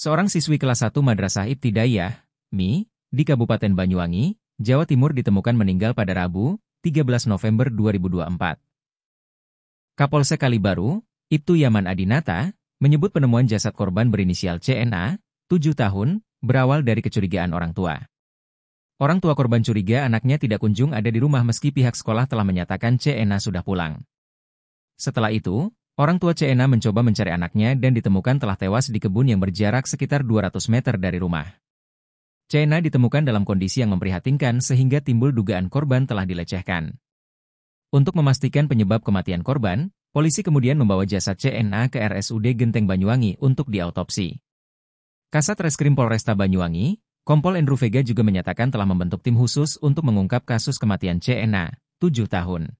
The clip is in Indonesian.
Seorang siswi kelas 1 Madrasah Ibtidaiyah, MI, di Kabupaten Banyuwangi, Jawa Timur ditemukan meninggal pada Rabu, 13 November 2024. Kapolsek Kalibaru, Ibtu Yaman Adinata, menyebut penemuan jasad korban berinisial CNA, 7 tahun, berawal dari kecurigaan orang tua. Orang tua korban curiga anaknya tidak kunjung ada di rumah meski pihak sekolah telah menyatakan CNA sudah pulang. Setelah itu, Orang tua Cena mencoba mencari anaknya dan ditemukan telah tewas di kebun yang berjarak sekitar 200 meter dari rumah. Cena ditemukan dalam kondisi yang memprihatinkan sehingga timbul dugaan korban telah dilecehkan. Untuk memastikan penyebab kematian korban, polisi kemudian membawa jasad Cena ke RSUD Genteng Banyuwangi untuk diautopsi. Kasat Reskrim Polresta Banyuwangi, Kompol Endru juga menyatakan telah membentuk tim khusus untuk mengungkap kasus kematian Cena, 7 tahun.